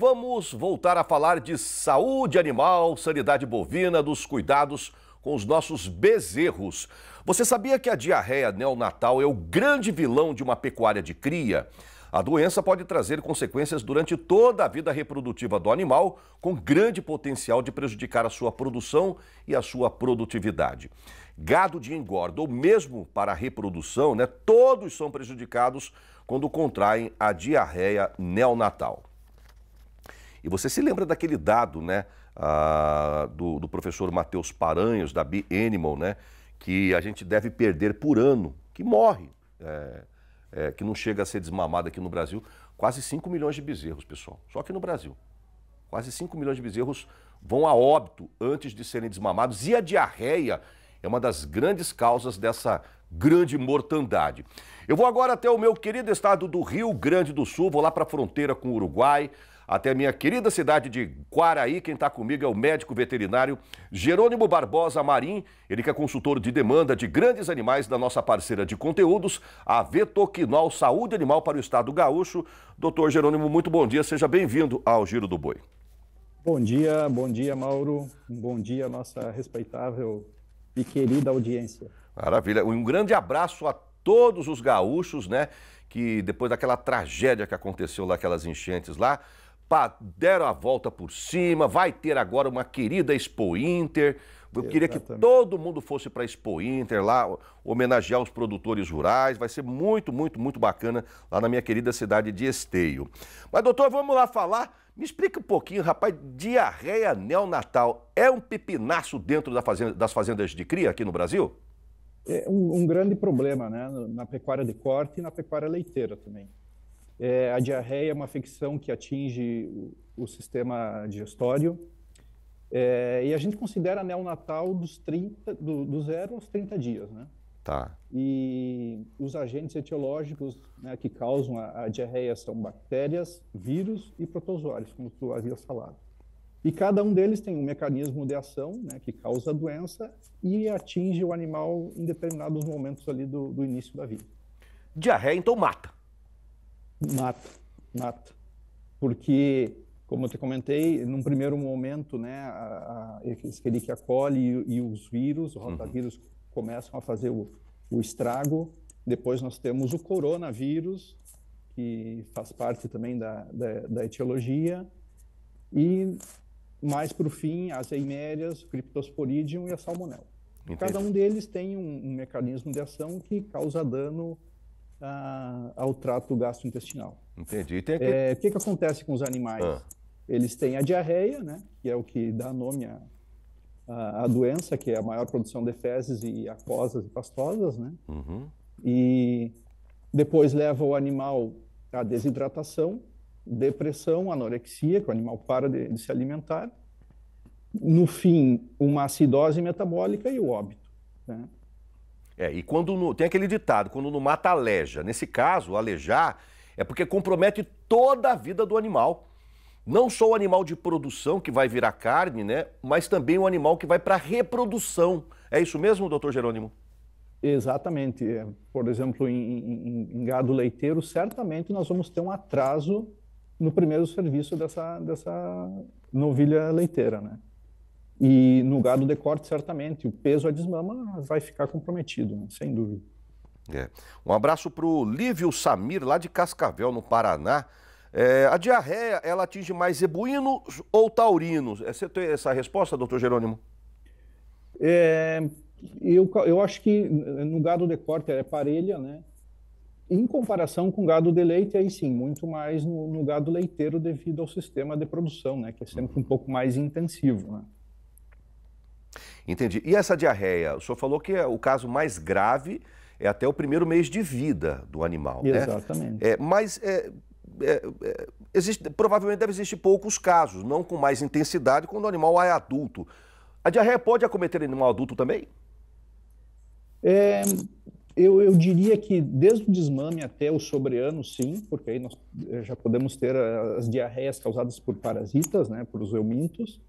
Vamos voltar a falar de saúde animal, sanidade bovina, dos cuidados com os nossos bezerros. Você sabia que a diarreia neonatal é o grande vilão de uma pecuária de cria? A doença pode trazer consequências durante toda a vida reprodutiva do animal, com grande potencial de prejudicar a sua produção e a sua produtividade. Gado de engorda, ou mesmo para a reprodução, né, todos são prejudicados quando contraem a diarreia neonatal. E você se lembra daquele dado, né, ah, do, do, professor Matheus Paranhos, da Be Animal, né, que a gente deve perder por ano, que morre, é, é, que não chega a ser desmamado aqui no Brasil, quase 5 milhões de bezerros, pessoal, só aqui no Brasil. Quase 5 milhões de bezerros vão a óbito antes de serem desmamados e a diarreia é uma das grandes causas dessa grande mortandade. Eu vou agora até o meu querido estado do Rio Grande do Sul, vou lá para a fronteira com o Uruguai até a minha querida cidade de Guaraí. Quem está comigo é o médico veterinário Jerônimo Barbosa Marim, ele que é consultor de demanda de grandes animais da nossa parceira de conteúdos, a Vetoquinol Saúde Animal para o Estado Gaúcho. Doutor Jerônimo, muito bom dia, seja bem-vindo ao Giro do Boi. Bom dia, bom dia, Mauro. Bom dia, nossa respeitável e querida audiência. Maravilha. Um grande abraço a todos os gaúchos, né? Que depois daquela tragédia que aconteceu lá, aquelas enchentes lá, deram a volta por cima, vai ter agora uma querida Expo Inter. Eu Exatamente. queria que todo mundo fosse para a Expo Inter lá, homenagear os produtores rurais. Vai ser muito, muito, muito bacana lá na minha querida cidade de Esteio. Mas, doutor, vamos lá falar. Me explica um pouquinho, rapaz, diarreia neonatal é um pepinaço dentro da fazenda, das fazendas de cria aqui no Brasil? É um, um grande problema, né? Na pecuária de corte e na pecuária leiteira também. É, a diarreia é uma infecção que atinge o, o sistema digestório. É, e a gente considera neonatal dos 30, do, do zero aos 30 dias, né? Tá. E os agentes etiológicos né, que causam a, a, diarreia são bactérias, vírus e protozoários, como tu havia falado. E cada um deles tem um mecanismo de ação né, que causa a doença e atinge o animal em determinados momentos ali do, do início da vida. Diarreia, então, mata. Mata, mata. Porque, como eu te comentei, num primeiro momento, né, a, a Escherichia e, e, os vírus, o rotavírus, uhum. começam a fazer o, o estrago. Depois nós temos o coronavírus, que faz parte também da, da, da etiologia. E mais para o fim, as eimérias, o criptosporidium e a salmonella. Entendi. Cada um deles tem um, um, mecanismo de ação que causa dano ao trato gastrointestinal. Entendi. É, o é, que... que, que acontece com os animais? Ah. Eles têm a diarreia, né, que é o que dá nome à, à, à doença, que é a maior produção de fezes e aquosas e pastosas, né? Uhum. E depois leva o animal à desidratação, depressão, anorexia, que o animal para de, de se alimentar. No fim, uma acidose metabólica e o óbito. Né? É, e quando no, tem aquele ditado, quando não mata, aleja. Nesse caso, alejar é porque compromete toda a vida do animal. Não só o animal de produção, que vai virar carne, né? Mas também o animal que vai para reprodução. É isso mesmo, doutor Jerônimo? Exatamente. É, por exemplo, em, em, em, gado leiteiro, certamente nós vamos ter um atraso no primeiro serviço dessa, dessa novilha leiteira, né? E no gado de corte, certamente, o peso a desmama vai ficar comprometido, né? sem dúvida. É. Um abraço para o Lívio Samir, lá de Cascavel, no Paraná. É, a diarreia, ela atinge mais ebuínos ou taurinos? É, você tem essa resposta, doutor Jerônimo? É, eu, eu acho que no gado de corte é parelha, né? Em comparação com gado de leite, aí sim, muito mais no, no gado leiteiro devido ao sistema de produção, né? Que é sempre um pouco mais intensivo, né? Entendi. E essa diarreia? O senhor falou que é o caso mais grave é até o primeiro mês de vida do animal. Né? Exatamente. Né? É, mas é, é, é, existe, provavelmente deve existir poucos casos, não com mais intensidade quando o animal é adulto. A diarreia pode acometer animal adulto também? É, eu, eu, diria que desde o desmame até o sobreano, sim, porque aí nós eh, já podemos ter eh, as diarreias causadas por parasitas, né, por os eumintos.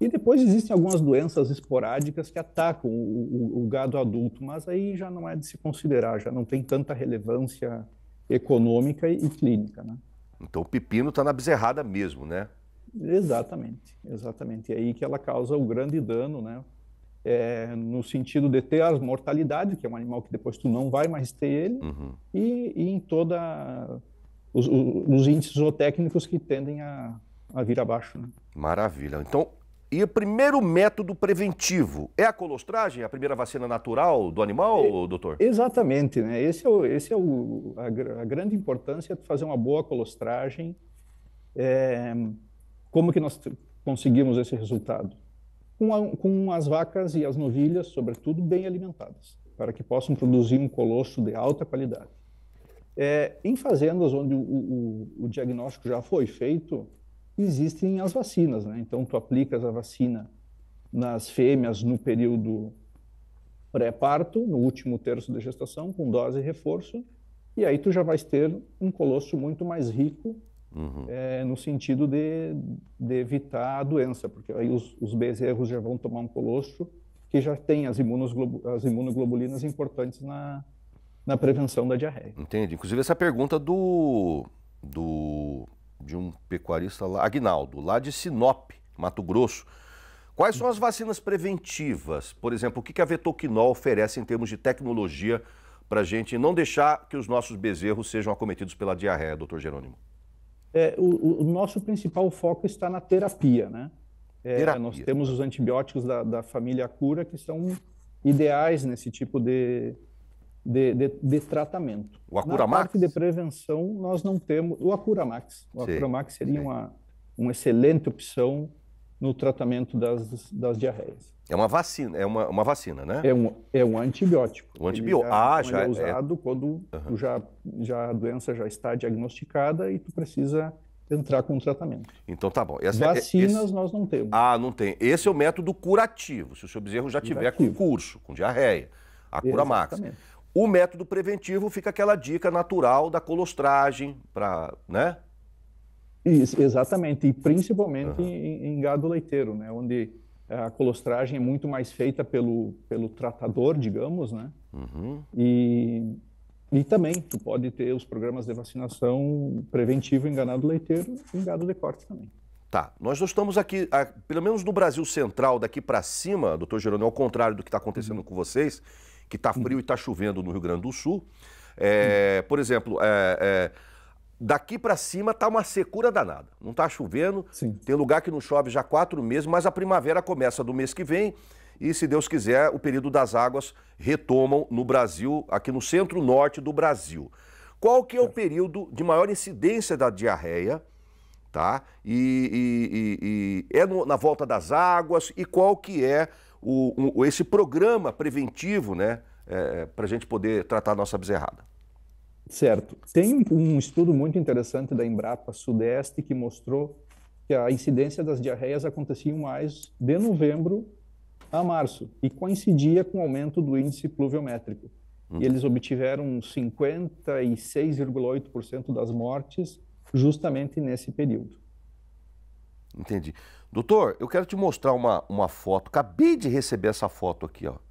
E depois existem algumas doenças esporádicas que atacam o, o, o, gado adulto, mas aí já não é de se considerar, já não tem tanta relevância econômica e, e clínica. Né? Então o pepino está na bezerrada mesmo, né? Exatamente, exatamente. E aí que ela causa o grande dano, né? É, no sentido de ter a mortalidade, que é um animal que depois tu não vai mais ter ele, uhum. e, e, em toda os, os, índices zootécnicos que tendem a, a vir abaixo. Né? Maravilha. Então, e o primeiro método preventivo é a colostragem, a primeira vacina natural do animal, doutor? Exatamente, né? Esse é, o, esse é o, a, a, grande importância de fazer uma boa colostragem. É, como que nós conseguimos esse resultado? Com, a, com as vacas e as novilhas, sobretudo, bem alimentadas, para que possam produzir um colostro de alta qualidade. É, em fazendas onde o, o, o diagnóstico já foi feito, existem as vacinas, né? Então tu aplicas a vacina nas fêmeas no período pré-parto, no último terço da gestação, com dose e reforço, e aí tu já vais ter um colosso muito mais rico uhum. é, no sentido de, de, evitar a doença, porque aí os, os, bezerros já vão tomar um colosso que já tem as, as imunoglobulinas importantes na, na prevenção da diarreia. Entende? Inclusive essa pergunta do, do de um pecuarista lá, Agnaldo, lá de Sinop, Mato Grosso. Quais são as vacinas preventivas? Por exemplo, o que a Vetoquinol oferece em termos de tecnologia para a gente não deixar que os nossos bezerros sejam acometidos pela diarreia, doutor Jerônimo? É, o, o, nosso principal foco está na terapia, né? É, terapia. Nós temos os antibióticos da, da família Cura que são ideais nesse tipo de, de, de, de, tratamento. O Acuramax? Na parte de prevenção, nós não temos... O Acuramax. O sim, Acuramax seria uma, uma excelente opção no tratamento das, das diarreias. É uma vacina, é uma, uma vacina, né? É um, é um antibiótico. Um antibiótico. Já, ah, já é, é. usado é... quando uhum. já, já a doença já está diagnosticada e tu precisa entrar com o tratamento. Então tá bom. Essa, é- Vacinas esse... nós não temos. Ah, não tem. Esse é o método curativo. Se o seu bezerro já curativo. tiver com curso, com diarreia, a cura Exatamente. max. O método preventivo fica aquela dica natural da colostragem, para, né? Isso, exatamente, e principalmente uhum. em, em, gado leiteiro, né? Onde a colostragem é muito mais feita pelo, pelo tratador, digamos, né? Uhum. E, e também, tu pode ter os programas de vacinação preventivo em ganado leiteiro e em gado de corte também. Tá, nós não estamos aqui, pelo menos no Brasil Central, daqui para cima, doutor Geronimo, ao contrário do que está acontecendo uhum. com vocês, que está frio e está chovendo no Rio Grande do Sul. É, por exemplo, é, é, daqui para cima está uma secura danada. Não está chovendo. Sim. Tem lugar que não chove já quatro meses, mas a primavera começa do mês que vem. E, se Deus quiser, o período das águas retomam no Brasil, aqui no centro-norte do Brasil. Qual que é o período de maior incidência da diarreia? Tá? E, e, e, e é no, na volta das águas? E qual que é o, o, esse programa preventivo né, é, é para a gente poder tratar a nossa bezerrada. Certo. Tem um estudo muito interessante da Embrapa Sudeste que mostrou que a incidência das diarreias acontecia mais de novembro a março e coincidia com o aumento do índice pluviométrico. Hum. E eles obtiveram 56,8% das mortes justamente nesse período. Entendi. Doutor, eu quero te mostrar uma, uma foto. Acabei de receber essa foto aqui, ó. Por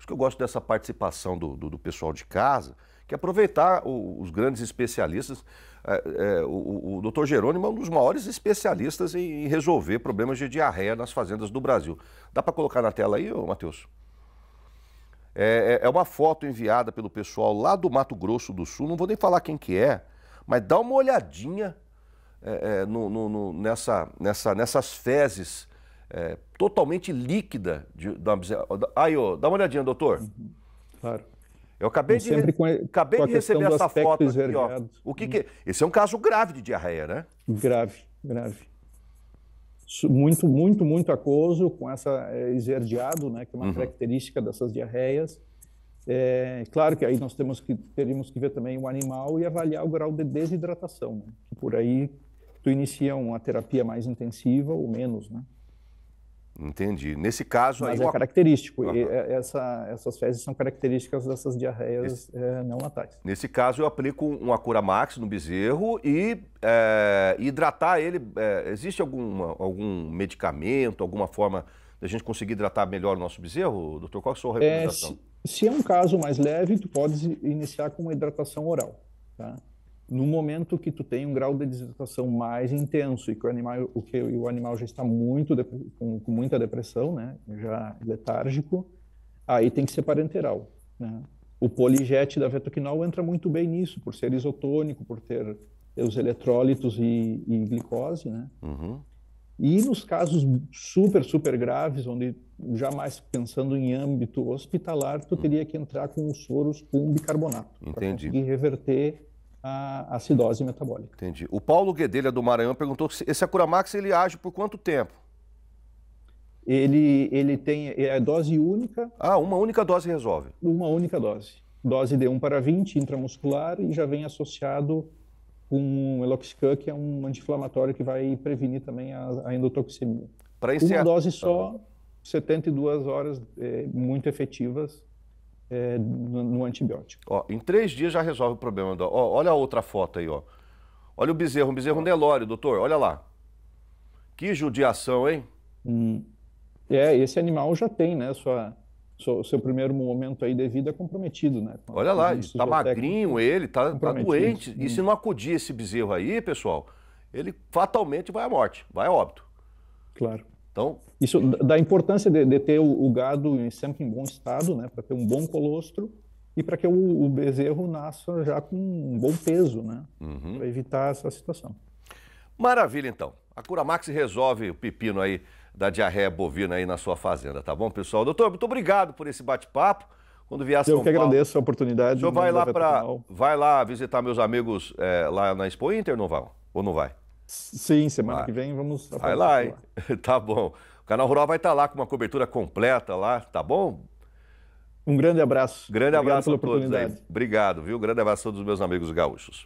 isso que eu gosto dessa participação do, do, do pessoal de casa, que é aproveitar o, os grandes especialistas. É, é, o, o doutor Jerônimo é um dos maiores especialistas em, em, resolver problemas de diarreia nas fazendas do Brasil. Dá para colocar na tela aí, Matheus? É, é, é, uma foto enviada pelo pessoal lá do Mato Grosso do Sul, não vou nem falar quem que é, mas dá uma olhadinha é, é, no, no, no, nessa, nessa, nessas fezes é, totalmente líquida de, da, da, aí, ó, dá uma olhadinha, doutor. Uhum, claro. Eu acabei de, a, acabei de receber essa foto aqui, ó. O que, uhum. que Esse é um caso grave de diarreia, né? Grave, grave. Muito, muito, muito aquoso, com essa é, esverdeado, né, que é uma uhum. característica dessas diarreias. É, claro que aí nós temos que teríamos que ver também o animal e avaliar o grau de desidratação, né? por aí tu inicia uma terapia mais intensiva ou menos, né? Entendi. Nesse caso Mas aí. é característico. Uhum. Essa, essas fezes são características dessas diarreias Esse... é, não natais. Nesse caso, eu aplico uma cura max no bezerro e é, hidratar ele. É, existe alguma, algum medicamento, alguma forma da gente conseguir hidratar melhor o nosso bezerro, doutor? Qual a sua é, recomendação? Se, se, é um caso mais leve, tu pode iniciar com uma hidratação oral. Tá? no momento que tu tem um grau de desidratação mais intenso e que o animal, o que, o animal já está muito com, com, muita depressão, né, já letárgico, é aí tem que ser parenteral. Né? O poligete da vetoquinol entra muito bem nisso, por ser isotônico, por ter os eletrólitos e, e glicose, né? Uhum. E nos casos super, super graves, onde jamais pensando em âmbito hospitalar, tu hum. teria que entrar com os soros com bicarbonato. Entendi. e reverter a acidose metabólica. Entendi. O Paulo Guedelha do Maranhão perguntou se esse Acuramax ele age por quanto tempo? Ele, ele tem é dose única. Ah, uma única dose resolve. Uma única dose. Dose de 1 para 20 intramuscular e já vem associado com um eloxicam, que é um anti-inflamatório que vai prevenir também a, a endotoxemia. Para encerrar... Uma dose tá só, 72 horas é, muito efetivas é, no, no, antibiótico. Ó, em três dias já resolve o problema. Do... Ó, olha a outra foto aí, ó. Olha o bezerro, um bezerro Nelório, doutor, olha lá. Que judiação, hein? Hum. É, esse animal já tem, né, sua, sua, seu primeiro momento aí de vida comprometido, né? Com olha lá, tá magrinho ele, tá, tá doente. Hum. E se não acudir esse bezerro aí, pessoal, ele fatalmente vai à morte, vai a óbito. Claro. Então, isso da importância de, de ter o, o, gado sempre em bom estado, né, para ter um bom colostro e para que o, o, bezerro nasça já com um bom peso, né, uhum. para evitar essa situação. Maravilha, então. A Curamax resolve o pepino aí da diarreia bovina aí na sua fazenda, tá bom, pessoal? Doutor, muito obrigado por esse bate-papo. Quando vier a São Eu que agradeço a oportunidade. O senhor vai lá, pra, vai lá visitar meus amigos é, lá na Expo Inter, não vai? Ou não vai? Sim, semana que vem vamos. Vai lá, hein? tá bom. O Canal Rural vai estar tá lá com uma cobertura completa lá, tá bom? Um grande abraço. Grande Obrigado abraço pela oportunidade. Aí. Obrigado, viu? Grande abraço a todos os meus amigos gaúchos.